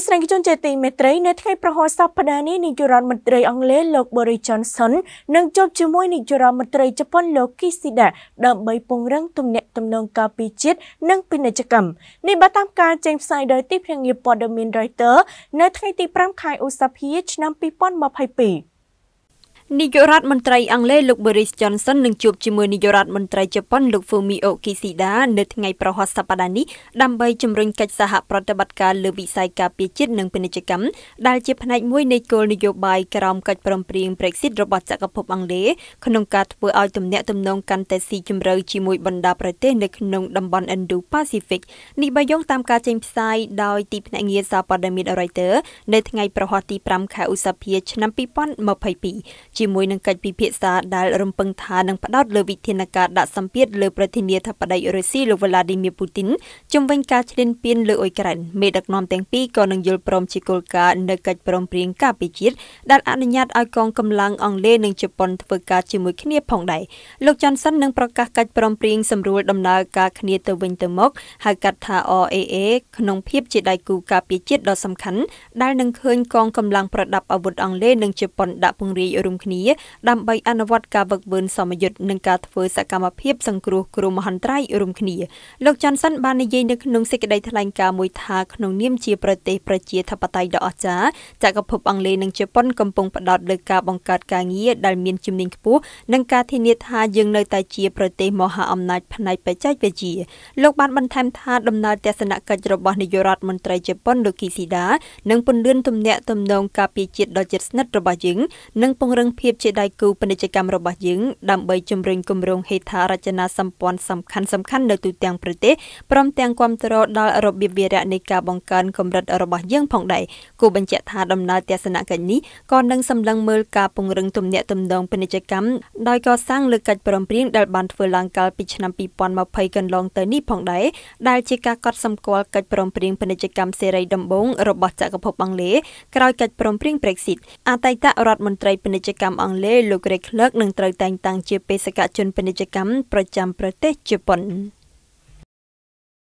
ស្សនិកជនជាទីមេត្រីនៅថ្ងៃប្រហោះសប្តាហ៍នេះនាយករដ្ឋមន្ត្រីអង់គ្លេសលោក Boris Johnson នឹងជួបជាមួយនាយករដ្ឋមន្ត្រីជប៉ុន លោក Kishida ដើម្បីពង្រឹងទំនាក់ទំនងការពារជាតិនិងពាណិជ្ជកម្មនេះបើតាមការចេញផ្សាយដោយទីភ្នាក់ងារព័ត៌មាន Reuters នៅថ្ងៃទី5ខែឧសភាឆ្នាំ2022នាយករដ្ឋមន្ត្រីអង់គ្លេសលោក Boris Johnson នឹងជួបជាមួយនាយករដ្ឋមន្ត្រីជប៉ុនលោក Fumio Kishida នៅថ្ងៃប្រហ័សសប្តាហ៍នេះដើម្បីជំរុញកិច្ចសហប្រតិបត្តិការលើវិស័យការពារជាតិនិងពាណិជ្ជកម្មដែលជាផ្នែកមួយនៃគោលនយោបាយក្រោមកិច្ចព្រមព្រៀង Brexit របស់ចក្រភពអង់គ្លេសក្នុងការធ្វើឲ្យទំនាក់ទំនងកាន់តែស៊ីជម្រៅជាមួយបណ្ដាប្រទេសនៅក្នុងតំបន់ Indo-Pacific នេះបើយោងតាមការចេញផ្សាយដោយទីភ្នាក់ងារសារព័ត៌មាន Reuters នៅថ្ងៃប្រហ័សទី5ខែឧសភាឆ្នាំ2022ជាមួយនឹងកិច្ចពិភាក្សាដែលរំពឹងថានឹងផ្ដោតលើវិធានការដាក់សម្ពាធលើប្រធានាធិបតីរុស្ស៊ីលោក Vladimir Putin ជំវិញការឈ្លានពានលើអ៊ុយក្រែនមេដឹកនាំទាំងពីរក៏នឹងយល់ព្រមជាគោលការណ៍នៅកិច្ចព្រមព្រៀងការពារជាតិដែលអនុញ្ញាតឲ្យកងកម្លាំងអង់គ្លេសនិងជប៉ុនធ្វើការជាមួយគ្នាផងដែរលោក Johnson នឹងប្រកាសកិច្ចព្រមព្រៀងសម្រួលដំណើរការគ្នាទៅវិញទៅមកហៅកាត់ថា RAA ក្នុងភាពជាដៃគូការពារជាតិដ៏សំខាន់ដែលនឹងឃើញកងកម្លាំងប្រដាប់អាវុធអង់គ្លេសនិងជប៉ុនដាក់ពង្រាយរួមគ្នាគ្នាដើម្បីអនុវត្តការវឹកវើសមយុទ្ធនិងការធ្វើសកម្មភាពសង្គ្រោះគ្រោះមហន្តរាយរួមគ្នាលោកចាន់សិនបាននិយាយនៅក្នុងសេចក្តីថ្លែងការណ៍មួយថាក្នុងនាមជាប្រទេសប្រជាធិបតេយ្យដ៏អស្ចារ្យចក្រភពអង់គ្លេសនិងជប៉ុនកំពុងផ្តោតលើការបង្កើតការងារដែលមានជំនាញខ្ពស់និងការធានាថាយើងនៅតែជាប្រទេសមហាអំណាចផ្នែកបច្ចេកវិទ្យាលោកបានបន្ថែមថាដំណើរទស្សនកិច្ចរបស់នាយករដ្ឋមន្ត្រីជប៉ុនលោកគីស៊ីដានិងពន្លឿនទំនាក់ទំនងការពារជាតិដ៏ជិតស្និទ្ធរបស់យើងនិងពង្រឹងភាពជាដៃគូពាណិជ្ជកម្មរបស់យើង ដើម្បីជំរុញគម្រោងហេដ្ឋារចនាសម្ព័ន្ធសំខាន់សំខាន់នៅទូទាំងប្រទេសព្រមទាំងគ្រប់គ្រងដល់របៀបវារៈនៃការបង្កើនកម្រិតរបស់យើងផងដែរគូបញ្ជាក់ថាដំណើរទស្សនកិច្ចនេះក៏នឹងសម្លឹងមើលការពង្រឹងទំនាក់ទំនងពាណិជ្ជកម្មដោយកសាងលើកិច្ចព្រមព្រៀងដែលបានធ្វើឡើងកាលពីឆ្នាំ2020កន្លងទៅនេះផងដែរដែលជាការកត់សម្គាល់កិច្ចព្រមព្រៀងពាណិជ្ជកម្មសេរីដំបូងរបស់ចក្រភពអង់គ្លេសក្រោយកិច្ចព្រមព្រៀង Brexit អតីតរដ្ឋមន្ត្រីពាណិជ្ជកម្មកម្មអង់គ្លេសលោក Greg Clark នឹងត្រូវតែងតាំងជាបេសកជនពាណិជ្ជកម្មប្រចាំប្រទេសជប៉ុន។